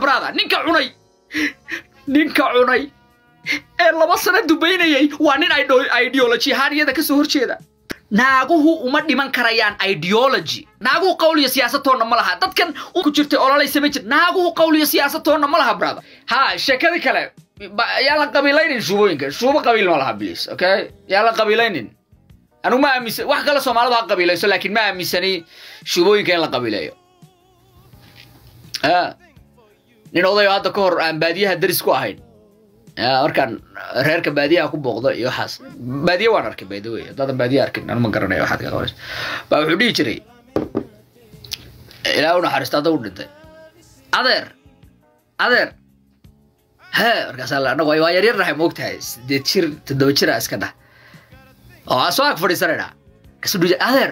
brada ninka cunay ninka cunay ee laba sano dubaynayay waa nin ideology ahaanyada ka horjeeda naaguhu uma dhiman karayaan ideology naaguhu qowl siyaasatoonna ma laha dadkan ku jirtay ololaysa jir naaguhu qowl siyaasatoonna ma laha brada ha sheekada kale yaa la qabiilaynin shuubooyinka shuubo qabiil ma laha bilis okay yaa la qabiilaynin anugu ma aaminsan wax kale soomaalidu ha qabiilayso laakiin ma aaminsani shuubooyinka in la qabiileeyo nin odayo hadda ka hor aan baadiyaha daris ku ahayn ah, markaan reerka baadiyaha ku booqdo iyo waxaas baadiye waan arkay by the way haddaadan baadiye arkin anu ma garanaya waxaad ka qabanayso baa wuxuu dhihi jiray ilaa u naxariista hadda u dhintay adeer adeer hee markaasaa la anagu waa yaryarnahay moogtahay sideed jir toddoba jira iska dhah oo asoo ag fadhiisanayna kasu dhiji adeer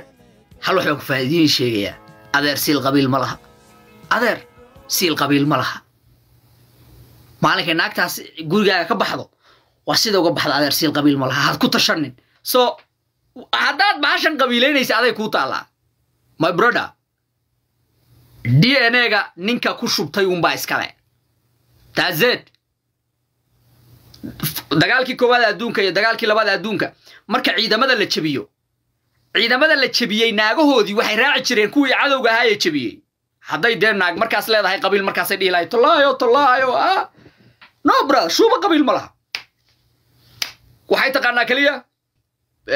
hal wax baan ku faa'iidiyin sheegayaa adeer siil qabiil ma laha adeer siil qabiil ma laha maalinkay naagtaas gurigaaga ka baxdo waa sida uga baxda adeer siil qabiil ma laha haad ku tashanin so haddaad bahashan qabiilaynaysa aday kuu taallaa my brother d n a ga ninka ku shubtay unbaa iskale taazed dagaalkii koowaad adduunka iyo dagaalkii labaad adduunka marka ciidamada la jebiyo ciidamada la jebiyey naagahoodii waxay raaci jireen kuwii cadowga ahaayee jebiyey hadday dee naag markaas leedahay qabiil markaasay dhihi lahay tallaayo tallaayo ah no bra shuuba qabiil malaha waxay taqaanaa keliya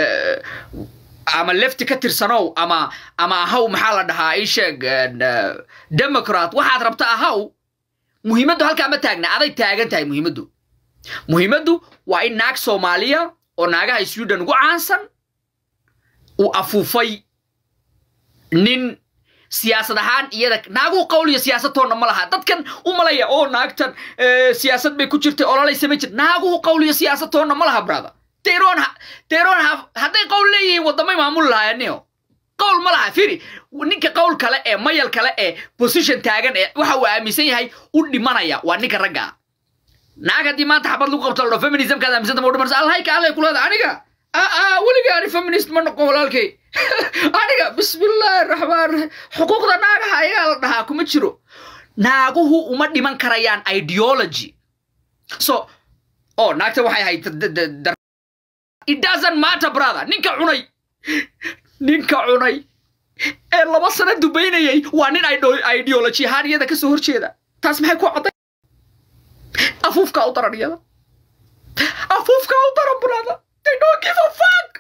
eh, ama lefti ka tirsanow ama ama ahaw maxaa la dhahaa isheeg eh, democrat waxaad rabta ahaw muhiimaddu halkaa ma taagna aday taagan tahay muhiimaddu muhiimaddu waa in naag soomaaliya oo naagaha sweden ugu caansan uu afuufay nin siyaasad ahaan iyada naagu qawliyo siyaasatoona ma laha dadkan u malaya oo naagtan eh, siyaasad bay ku jirtay olalaysa ma jir naagu qawliyo siyaasatoona ma laha brother tayron tayron hadday qowl leeyihiin waddamay maamul lahayanio qowl ma laha firi ninka qowl kale ee mayal kale ee position taagan ee waxa uu aaminsan yahay u dhimanaya waa ninka raggaa naag haddii maanta xabad lagu qabto ladho feminismkaad aaminsanta ma dhimanaysa allahayka allahay kulahada aniga ah, ah, weliga ani feminist ma noqo walaalkay aniga xuquuqda naagaha ayagaa la dhahaa kuma jiro naaguhu uma dhiman karayaan ideology so o oh, naagta waxay ahayd it doesn't matter brother ninka cunay ninka cunay ee laba sano dubaynayay waa nin ideology ahaan iyada kasoo horjeeda taas maxay ku cadday afuufkaa u daran iyada afuufkaa u daran brother they don't give a fuck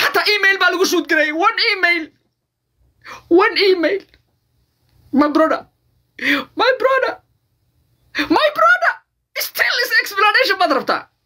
xataa email baa lagu suud garayay one email one email. My brother, my brother, my brother, still is explanation ma rabtaa